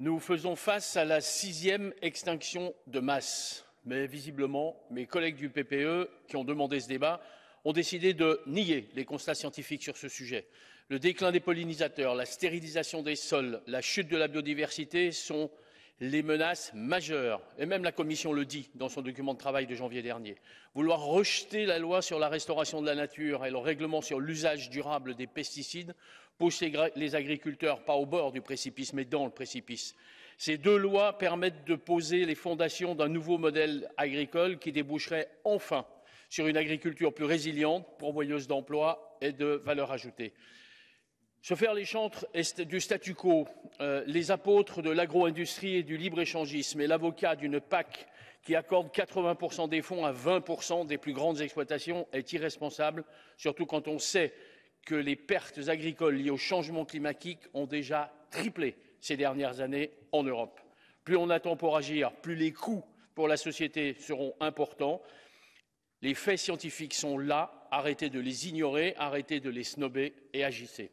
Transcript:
Nous faisons face à la sixième extinction de masse, mais visiblement, mes collègues du PPE qui ont demandé ce débat ont décidé de nier les constats scientifiques sur ce sujet. Le déclin des pollinisateurs, la stérilisation des sols, la chute de la biodiversité sont les menaces majeures, et même la Commission le dit dans son document de travail de janvier dernier. Vouloir rejeter la loi sur la restauration de la nature et le règlement sur l'usage durable des pesticides pousse les agriculteurs pas au bord du précipice, mais dans le précipice. Ces deux lois permettent de poser les fondations d'un nouveau modèle agricole qui déboucherait enfin sur une agriculture plus résiliente, pourvoyeuse d'emplois et de valeur ajoutée. Se faire les chantres du statu quo, euh, les apôtres de l'agroindustrie et du libre-échangisme et l'avocat d'une PAC qui accorde 80% des fonds à 20% des plus grandes exploitations est irresponsable, surtout quand on sait que les pertes agricoles liées au changement climatique ont déjà triplé ces dernières années en Europe. Plus on attend pour agir, plus les coûts pour la société seront importants. Les faits scientifiques sont là, arrêtez de les ignorer, arrêtez de les snober et agissez.